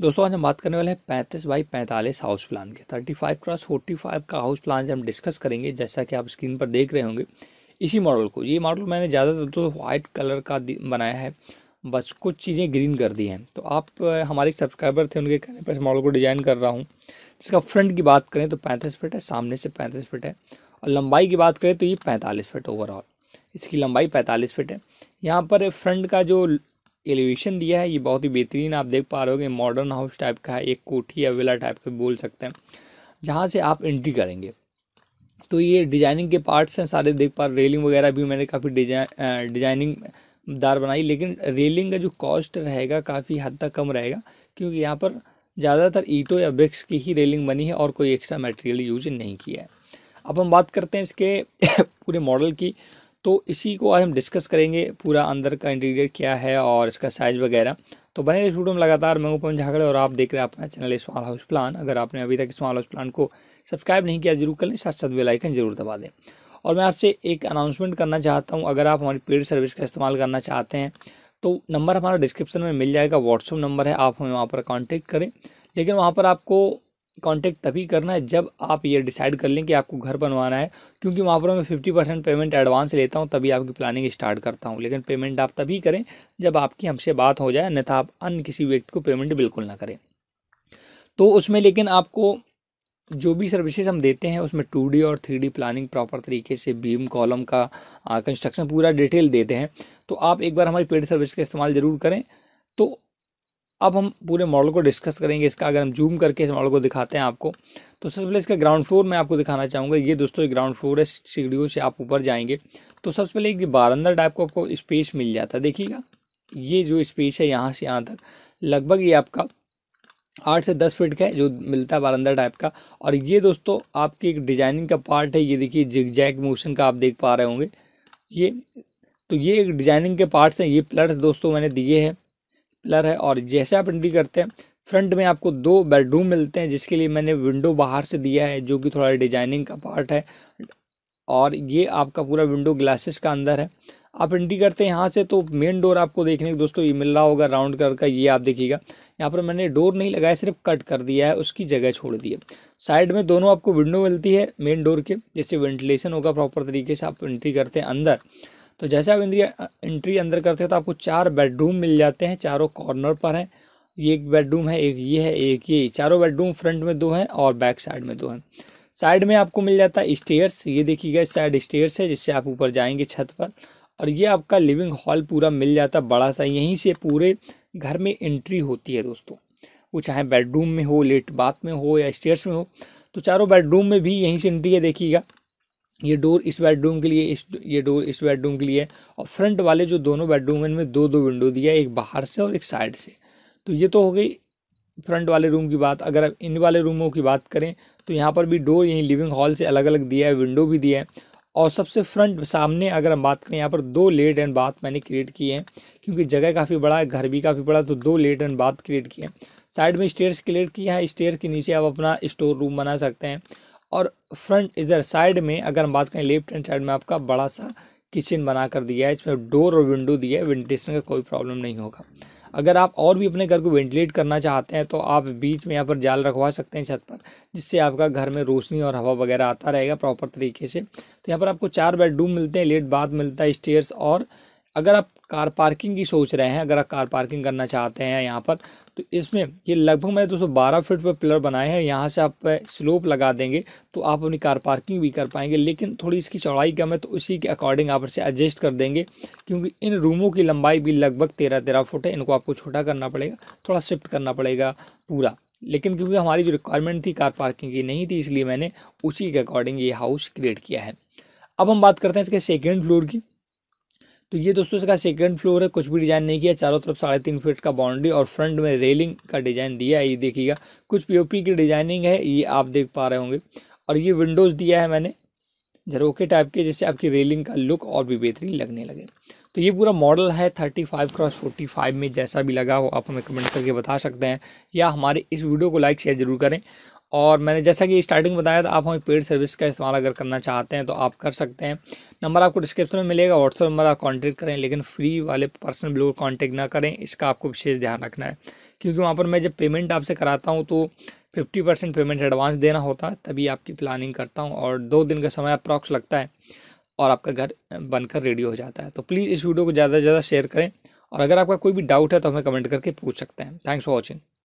दोस्तों आज हम बात करने वाले हैं पैंतीस बाई पैंतालीस हाउस प्लान के thirty five cross forty five का हाउस प्लान हम डिस्कस करेंगे जैसा कि आप स्क्रीन पर देख रहे होंगे इसी मॉडल को ये मॉडल मैंने ज़्यादातर तो वाइट कलर का बनाया है बस कुछ चीज़ें ग्रीन कर दी हैं तो आप हमारे सब्सक्राइबर थे उनके कहने पर इस मॉडल को डिज़ाइन कर रहा हूँ इसका फ्रंट की बात करें तो पैंतीस फिट है सामने से पैंतीस फिट है और लंबाई की बात करें तो ये पैंतालीस फिट ओवरऑल इसकी लंबाई पैंतालीस फिट है यहाँ पर फ्रंट का जो एलिवेशन दिया है ये बहुत ही बेहतरीन आप देख पा रहे हो मॉडर्न हाउस टाइप का है एक कोठी या विला टाइप का बोल सकते हैं जहाँ से आप एंट्री करेंगे तो ये डिजाइनिंग के पार्ट्स हैं सारे देख पा रेलिंग वगैरह भी मैंने काफ़ी डिजाइन डिजाइनिंग दार बनाई लेकिन रेलिंग का जो कॉस्ट रहेगा काफ़ी हद तक कम रहेगा क्योंकि यहाँ पर ज़्यादातर ईटों या ब्रिक्स की ही रेलिंग बनी है और कोई एक्स्ट्रा मटेरियल यूज नहीं किया है अब हम बात करते हैं इसके पूरे मॉडल की तो इसी को आज हम डिस्कस करेंगे पूरा अंदर का इंटीरियर क्या है और इसका साइज़ वगैरह तो बने रहे वीडियो में लगातार मैं पवन झाकड़े और आप देख रहे हैं अपना चैनल स्मॉल हाउस प्लान अगर आपने अभी तक स्मॉल हाउस प्लान को सब्सक्राइब नहीं किया जरूर कर लें साथ साथ बेलाइकन जरूर दबा दें और मैं आपसे एक अनाउंसमेंट करना चाहता हूँ अगर आप हमारी पेड सर्विस का इस्तेमाल करना चाहते हैं तो नंबर हमारा डिस्क्रिप्शन में मिल जाएगा व्हाट्सअप नंबर है आप हमें वहाँ पर कॉन्टेक्ट करें लेकिन वहाँ पर आपको कांटेक्ट तभी करना है जब आप ये डिसाइड कर लें कि आपको घर बनवाना है क्योंकि वहाँ पर मैं फिफ्टी परसेंट पेमेंट एडवांस लेता हूँ तभी आपकी प्लानिंग स्टार्ट करता हूँ लेकिन पेमेंट आप तभी करें जब आपकी हमसे बात हो जाए अन्यथा आप अन्य किसी व्यक्ति को पेमेंट बिल्कुल ना करें तो उसमें लेकिन आपको जो भी सर्विसेज हम देते हैं उसमें टू और थ्री प्लानिंग प्रॉपर तरीके से बीम कॉलम का कंस्ट्रक्शन पूरा डिटेल देते हैं तो आप एक बार हमारी पेड सर्विस का इस्तेमाल ज़रूर करें तो अब हम पूरे मॉडल को डिस्कस करेंगे इसका अगर हम जूम करके इस मॉडल को दिखाते हैं आपको तो सबसे पहले इसका ग्राउंड फ्लोर मैं आपको दिखाना चाहूँगा ये दोस्तों ग्राउंड फ्लोर है सीढ़ियों से आप ऊपर जाएंगे तो सबसे पहले एक बारंदर टाइप को आपको स्पेस मिल जाता है देखिएगा ये जो स्पेस है यहाँ से यहाँ तक लगभग ये आपका आठ से दस फीट का है जो मिलता है बारंदा टाइप का और ये दोस्तों आपकी एक डिजाइनिंग का पार्ट है ये देखिए जिग मोशन का आप देख पा रहे होंगे ये तो ये एक डिजाइनिंग के पार्ट्स हैं ये प्लट्स दोस्तों मैंने दिए हैं पिलर है और जैसे आप एंट्री करते हैं फ्रंट में आपको दो बेडरूम मिलते हैं जिसके लिए मैंने विंडो बाहर से दिया है जो कि थोड़ा डिजाइनिंग का पार्ट है और ये आपका पूरा विंडो ग्लासेस का अंदर है आप एंट्री करते हैं यहाँ से तो मेन डोर आपको देखने को दोस्तों ये मिल रहा होगा राउंड कलर का ये आप देखिएगा यहाँ पर मैंने डोर नहीं लगाया सिर्फ कट कर दिया है उसकी जगह छोड़ दी है साइड में दोनों आपको विंडो मिलती है मेन डोर के जैसे वेंटिलेशन होगा प्रॉपर तरीके से आप एंट्री करते हैं अंदर तो जैसे आप इंद्रिया एंट्री अंदर करते हो तो आपको चार बेडरूम मिल जाते हैं चारों कॉर्नर पर हैं ये एक बेडरूम है एक ये है एक ये चारों बेडरूम फ्रंट में दो हैं और बैक साइड में दो हैं साइड में आपको मिल जाता है स्टेयर्स ये देखिएगा इस साइड स्टेयर्स है जिससे आप ऊपर जाएंगे छत पर और ये आपका लिविंग हॉल पूरा मिल जाता है बड़ा सा यहीं से पूरे घर में एंट्री होती है दोस्तों वो चाहे बेडरूम में हो लेट बाथ में हो या स्टेयर्स में हो तो चारों बेडरूम में भी यहीं से एंट्री है देखिएगा ये डोर इस बेडरूम के लिए इस ये डोर इस बेडरूम के लिए और फ्रंट वाले जो दोनों बेडरूम हैं इनमें दो दो विंडो दिया है एक बाहर से और एक साइड से तो ये तो हो गई फ्रंट वाले रूम की बात अगर आप इन वाले रूमों की बात करें तो यहाँ पर भी डोर यहीं लिविंग हॉल से अलग अलग दिया है विंडो भी दिया है और सबसे फ्रंट सामने अगर हम बात करें यहाँ पर दो लेट एंड बाथ मैंने क्रिएट किए हैं क्योंकि जगह काफ़ी बड़ा है घर भी काफ़ी बड़ा तो दो लेट एंड बाथ क्रिएट किए हैं साइड में स्टेयर्स क्रिएट किया है स्टेयर के नीचे आप अपना स्टोर रूम बना सकते हैं और फ्रंट इधर साइड में अगर हम बात करें लेफ्ट हैंड साइड में आपका बड़ा सा किचन बना कर दिया है इसमें डोर और विंडो दिया है वेंटिलेशन का कोई प्रॉब्लम नहीं होगा अगर आप और भी अपने घर को वेंटिलेट करना चाहते हैं तो आप बीच में यहाँ पर जाल रखवा सकते हैं छत पर जिससे आपका घर में रोशनी और हवा वगैरह आता रहेगा प्रॉपर तरीके से तो यहाँ पर आपको चार बेडरूम मिलते हैं लेट बाथ मिलता है स्टेयर्स और अगर आप कार पार्किंग की सोच रहे हैं अगर आप कार पार्किंग करना चाहते हैं यहाँ पर तो इसमें ये लगभग मैंने दोस्तों बारह फीट पर पिलर बनाए हैं यहाँ से आप स्लोप लगा देंगे तो आप अपनी कार पार्किंग भी कर पाएंगे लेकिन थोड़ी इसकी चौड़ाई कम है तो उसी के अकॉर्डिंग आप इसे एडजस्ट कर देंगे क्योंकि इन रूमों की लंबाई भी लगभग तेरह तेरह फुट है इनको आपको छोटा करना पड़ेगा थोड़ा शिफ्ट करना पड़ेगा पूरा लेकिन क्योंकि हमारी जो रिक्वायरमेंट थी कार पार्किंग की नहीं थी इसलिए मैंने उसी के अकॉर्डिंग ये हाउस क्रिएट किया है अब हम बात करते हैं इसके सेकेंड फ्लोर की तो ये दोस्तों इसका सेकंड फ्लोर है कुछ भी डिज़ाइन नहीं किया चारों तरफ साढ़े तीन फीट का बाउंड्री और फ्रंट में रेलिंग का डिज़ाइन दिया है ये देखिएगा कुछ पीओपी की डिज़ाइनिंग है ये आप देख पा रहे होंगे और ये विंडोज़ दिया है मैंने झरोके टाइप के जिससे आपकी रेलिंग का लुक और भी बेहतरीन लगने लगे तो ये पूरा मॉडल है thirty five cross forty five में जैसा भी लगा हो आप हमें कमेंट करके बता सकते हैं या हमारे इस वीडियो को लाइक शेयर ज़रूर करें और मैंने जैसा कि स्टार्टिंग बताया था आप हमें पेड सर्विस का इस्तेमाल अगर करना चाहते हैं तो आप कर सकते हैं नंबर आपको डिस्क्रिप्शन में मिलेगा व्हाट्सअप नंबर आप कॉन्टैक्ट करें लेकिन फ्री वाले पर्सनल ब्लू कॉन्टैक्ट ना करें इसका आपको विशेष ध्यान रखना है क्योंकि वहाँ पर मैं जब पेमेंट आपसे कराता हूँ तो फिफ्टी परसेंट पेमेंट एडवांस देना होता है तभी आपकी प्लानिंग करता हूँ और दो दिन का समय अप्रॉक्स लगता है और आपका घर बनकर रेडी हो जाता है तो प्लीज़ इस वीडियो को ज़्यादा से ज़्यादा शेयर करें और अगर आपका कोई भी डाउट है तो हमें कमेंट करके पूछ सकते हैं थैंक्स फॉर वॉचिंग